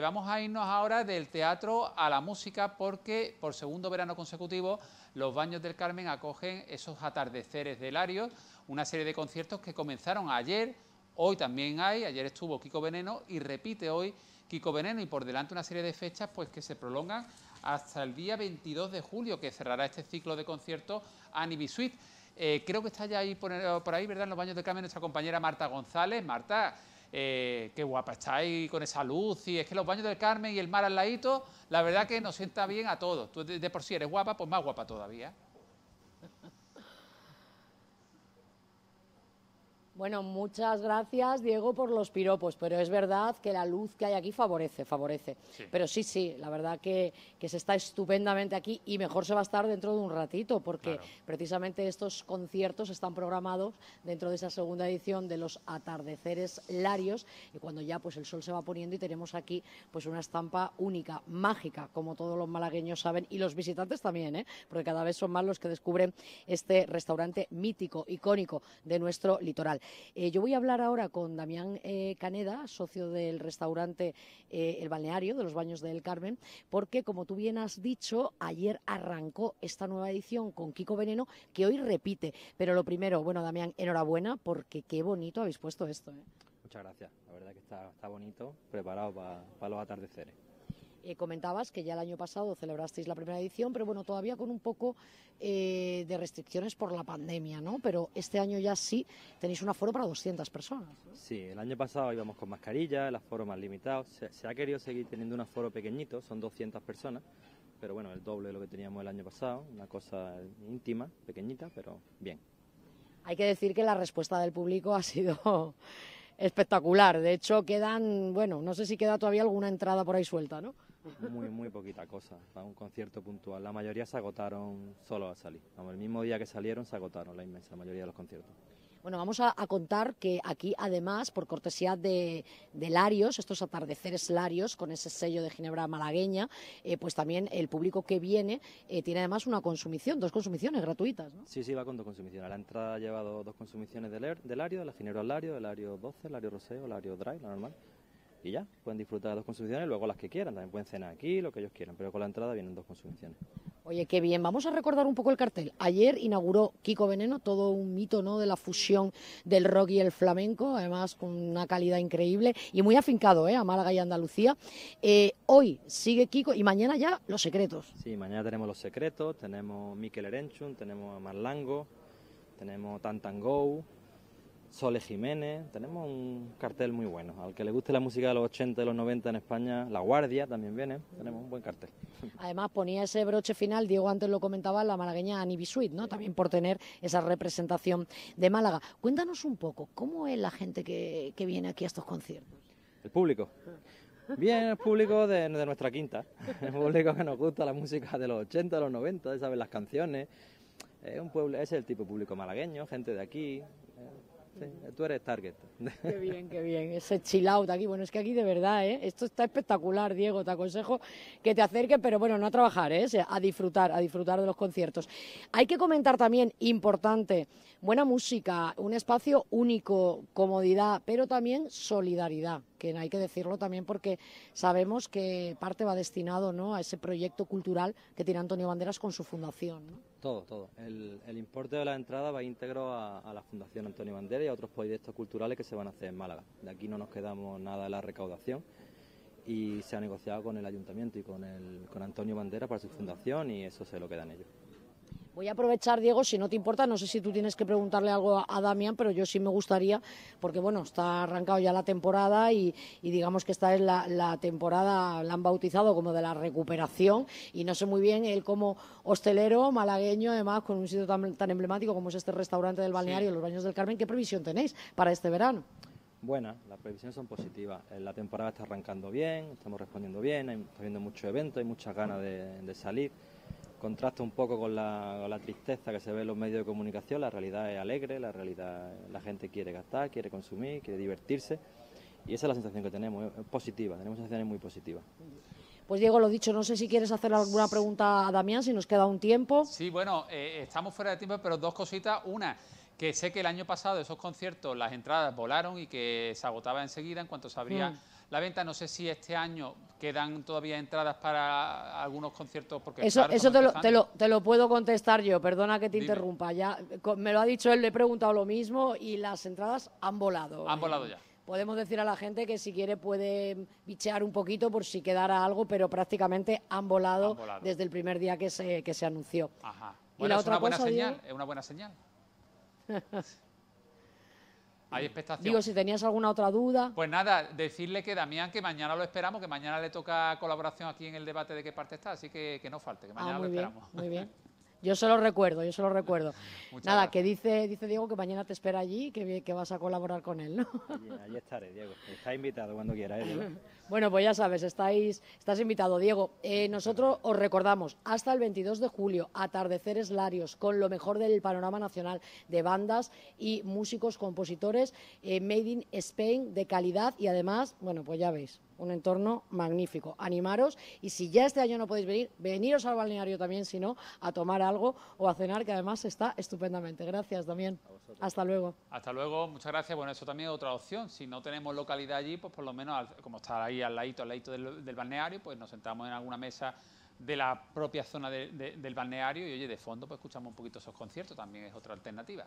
Vamos a irnos ahora del teatro a la música porque por segundo verano consecutivo los Baños del Carmen acogen esos atardeceres del Ario, una serie de conciertos que comenzaron ayer, hoy también hay, ayer estuvo Kiko Veneno y repite hoy Kiko Veneno y por delante una serie de fechas pues que se prolongan hasta el día 22 de julio que cerrará este ciclo de conciertos a Suite. Eh, creo que está ya ahí eh, por, ahí, ¿verdad? En los Baños del Carmen nuestra compañera Marta González. Marta, eh, qué guapa ahí con esa luz, y es que los baños del Carmen y el mar al ladito, la verdad que nos sienta bien a todos. Tú de, de por sí eres guapa, pues más guapa todavía. Bueno, muchas gracias, Diego, por los piropos, pero es verdad que la luz que hay aquí favorece, favorece. Pero sí, sí, la verdad que, se está estupendamente aquí y mejor se va a estar dentro de un ratito, porque precisamente estos conciertos están programados dentro de esa segunda edición de los atardeceres larios, y cuando ya pues el sol se va poniendo y tenemos aquí pues una estampa única, mágica, como todos los malagueños saben, y los visitantes también, ¿eh? porque cada vez son más los que descubren este restaurante mítico, icónico de nuestro litoral. Eh, yo voy a hablar ahora con Damián eh, Caneda, socio del restaurante eh, El Balneario de los Baños del Carmen, porque como tú bien has dicho, ayer arrancó esta nueva edición con Kiko Veneno, que hoy repite. Pero lo primero, bueno, Damián, enhorabuena porque qué bonito habéis puesto esto. Muchas gracias, la verdad que está, bonito, preparado para los atardeceres. Eh, comentabas que ya el año pasado celebrasteis la primera edición, pero bueno, todavía con un poco eh, de restricciones por la pandemia, ¿no? Pero este año ya sí tenéis un aforo para 200 personas. Sí, el año pasado íbamos con mascarilla, el aforo más limitado. Se, se ha querido seguir teniendo un aforo pequeñito, son 200 personas, pero bueno, el doble de lo que teníamos el año pasado, una cosa íntima, pequeñita, pero bien. Hay que decir que la respuesta del público ha sido espectacular. De hecho, quedan, bueno, no sé si queda todavía alguna entrada por ahí suelta, ¿no? Muy, muy poquita cosa, para un concierto puntual. La mayoría se agotaron solo a salir. el mismo día que salieron se agotaron la inmensa mayoría de los conciertos. Bueno, vamos a, contar que aquí, además, por cortesía de, Larios, estos atardeceres Larios, con ese sello de Ginebra malagueña, eh, pues también el público que viene eh, tiene además una consumición, dos consumiciones gratuitas, ¿no? Sí, sí, va con dos consumiciones. A la entrada lleva llevado dos consumiciones del, de Lario, de la Ginebra al Lario, del Lario 12, el Lario Roseo, el Lario Dry, la normal y ya, pueden disfrutar de dos consumiciones, luego las que quieran, también pueden cenar aquí, lo que ellos quieran, pero con la entrada vienen dos consumiciones. Oye, qué bien. Vamos a recordar un poco el cartel. Ayer inauguró Kiko Veneno, todo un mito, ¿no? De la fusión del rock y el flamenco, además con una calidad increíble y muy afincado, ¿eh? A Málaga y Andalucía. Eh, hoy sigue Kiko y mañana ya Los Secretos. Sí, mañana tenemos Los Secretos, tenemos Miquel Erenchun, tenemos a Marlango, tenemos Tantango, Sole Jiménez, tenemos un cartel muy bueno. Al que le guste la música de los 80 y los 90 en España, La Guardia también viene, tenemos un buen cartel. Además ponía ese broche final, Diego antes lo comentaba, la malagueña Anibisuit, ¿no? También por tener esa representación de Málaga. Cuéntanos un poco, ¿cómo es la gente que, viene aquí a estos conciertos? El público. viene el público de, nuestra quinta, el público que nos gusta la música de los 80, los 90, saber las canciones. Es, es el tipo público malagueño, gente de aquí, tú eres target. Qué bien, qué bien. Ese chill out aquí. Bueno, es que aquí de verdad, ¿eh? Esto está espectacular, Diego. Te aconsejo que te acerques, pero bueno, no a trabajar, ¿eh? A disfrutar, a disfrutar de los conciertos. Hay que comentar también, importante, buena música, un espacio único, comodidad, pero también solidaridad que hay que decirlo también porque sabemos que parte va destinado ¿no? a ese proyecto cultural que tiene Antonio Banderas con su fundación. Todo, todo. El, importe de la entrada va íntegro a, la Fundación Antonio Banderas y a otros proyectos culturales que se van a hacer en Málaga. De aquí no nos quedamos nada de la recaudación y se ha negociado con el ayuntamiento y con, el, con Antonio Banderas para su fundación y eso se lo quedan ellos. Voy a aprovechar, Diego, si no te importa, no sé si tú tienes que preguntarle algo a, Damián, pero yo sí me gustaría, porque bueno, está arrancado ya la temporada y, digamos que esta es la, temporada, la han bautizado como de la recuperación y no sé muy bien él como hostelero malagueño, además con un sitio tan, emblemático como es este restaurante del balneario, los Baños del Carmen, ¿qué previsión tenéis para este verano? Buenas, las previsiones son positivas. Eh, la temporada está arrancando bien, estamos respondiendo bien, hay, está evento, muchos eventos, hay muchas ganas de salir contrasta un poco con la, tristeza que se ve en los medios de comunicación, la realidad es alegre, la realidad, la gente quiere gastar, quiere consumir, quiere divertirse y esa es la sensación que tenemos, es positiva, tenemos sensaciones muy positivas. Pues Diego, lo dicho, no sé si quieres hacer alguna pregunta a Damián, si nos queda un tiempo. Sí, bueno, eh, estamos fuera de tiempo, pero dos cositas. Una, que sé que el año pasado esos conciertos, las entradas volaron y que se agotaba enseguida en cuanto se abría... Mm la venta. No sé si este año quedan todavía entradas para algunos conciertos. Porque eso te lo, puedo contestar yo, perdona que te interrumpa. Ya, me lo ha dicho él, le he preguntado lo mismo y las entradas han volado. ¿eh? Han volado ya. Podemos decir a la gente que si quiere puede bichear un poquito por si quedara algo, pero prácticamente han volado, desde el primer día que se, que se anunció. Ajá. ¿Y la otra buena señal, es una buena señal. Hay mm. Digo, si tenías alguna otra duda. Pues nada, decirle que Damián, que mañana lo esperamos, que mañana le toca colaboración aquí en el debate de qué parte está, así que que no falte, que mañana muy ah, lo esperamos. Bien, muy bien. Yo se lo recuerdo, yo se lo recuerdo. Nada, que dice, dice Diego que mañana te espera allí, que, que vas a colaborar con él, ¿no? Allí, estaré, Diego. Está invitado cuando quiera, ¿eh, Bueno, pues ya sabes, estáis, estás invitado, Diego. Eh, nosotros os recordamos, hasta el 22 de julio, atardeceres larios, con lo mejor del panorama nacional de bandas y músicos, compositores, eh, Made in Spain, de calidad y además, bueno, pues ya veis, un entorno magnífico. Animaros y si ya este año no podéis venir, veniros al balneario también, si no, a tomar algo o a cenar, que además está estupendamente. Gracias también. Hasta luego. Hasta luego, muchas gracias. Bueno, eso también es otra opción. Si no tenemos localidad allí, pues por lo menos, como está ahí al ladito, al ladito del, balneario, pues nos sentamos en alguna mesa de la propia zona del balneario y oye, de fondo pues escuchamos un poquito esos conciertos, también es otra alternativa.